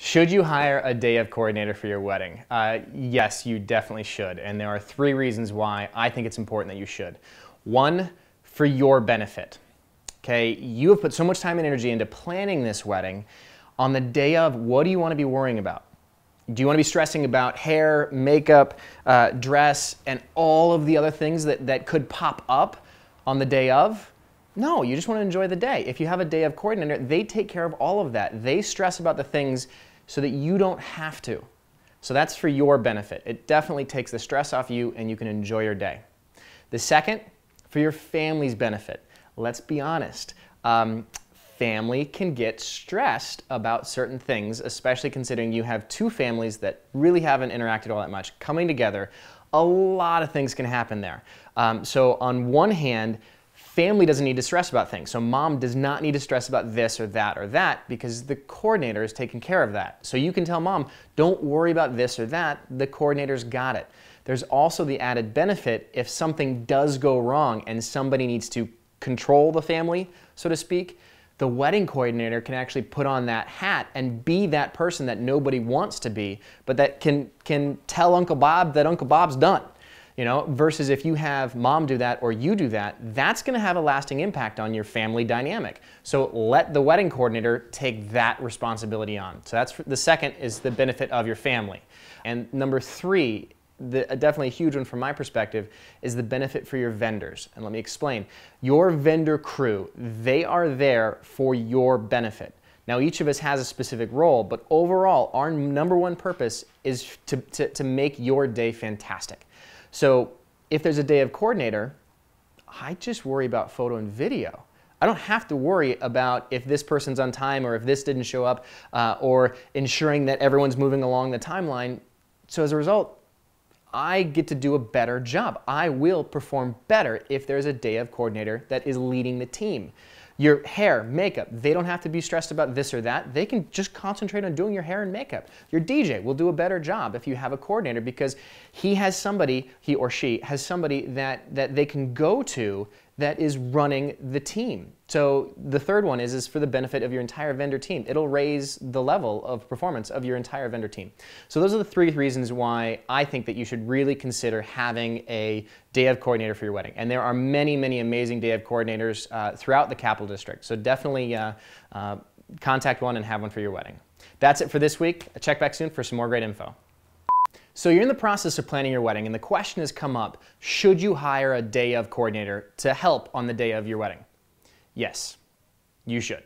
Should you hire a day of coordinator for your wedding? Uh, yes, you definitely should. And there are three reasons why I think it's important that you should. One, for your benefit. Okay, you have put so much time and energy into planning this wedding. On the day of, what do you want to be worrying about? Do you want to be stressing about hair, makeup, uh, dress, and all of the other things that, that could pop up on the day of? No, you just want to enjoy the day. If you have a day of coordinator, they take care of all of that. They stress about the things so that you don't have to. So that's for your benefit. It definitely takes the stress off you and you can enjoy your day. The second, for your family's benefit. Let's be honest. Um, family can get stressed about certain things, especially considering you have two families that really haven't interacted all that much coming together. A lot of things can happen there. Um, so on one hand, Family doesn't need to stress about things. So mom does not need to stress about this or that or that because the coordinator is taking care of that. So you can tell mom, don't worry about this or that, the coordinator's got it. There's also the added benefit if something does go wrong and somebody needs to control the family, so to speak, the wedding coordinator can actually put on that hat and be that person that nobody wants to be, but that can, can tell Uncle Bob that Uncle Bob's done you know, versus if you have mom do that or you do that, that's going to have a lasting impact on your family dynamic. So let the wedding coordinator take that responsibility on. So that's the second is the benefit of your family. And number three the, uh, definitely a huge one from my perspective is the benefit for your vendors. And let me explain. Your vendor crew, they are there for your benefit. Now, each of us has a specific role, but overall, our number one purpose is to, to, to make your day fantastic. So if there's a day of coordinator, I just worry about photo and video. I don't have to worry about if this person's on time or if this didn't show up uh, or ensuring that everyone's moving along the timeline. So as a result, I get to do a better job. I will perform better if there's a day of coordinator that is leading the team. Your hair, makeup, they don't have to be stressed about this or that. They can just concentrate on doing your hair and makeup. Your DJ will do a better job if you have a coordinator because he has somebody, he or she has somebody that, that they can go to that is running the team. So the third one is, is for the benefit of your entire vendor team. It'll raise the level of performance of your entire vendor team. So those are the three reasons why I think that you should really consider having a day of coordinator for your wedding. And there are many, many amazing day of coordinators uh, throughout the capital district. So definitely uh, uh, contact one and have one for your wedding. That's it for this week. check back soon for some more great info. So you're in the process of planning your wedding and the question has come up, should you hire a day of coordinator to help on the day of your wedding? Yes, you should.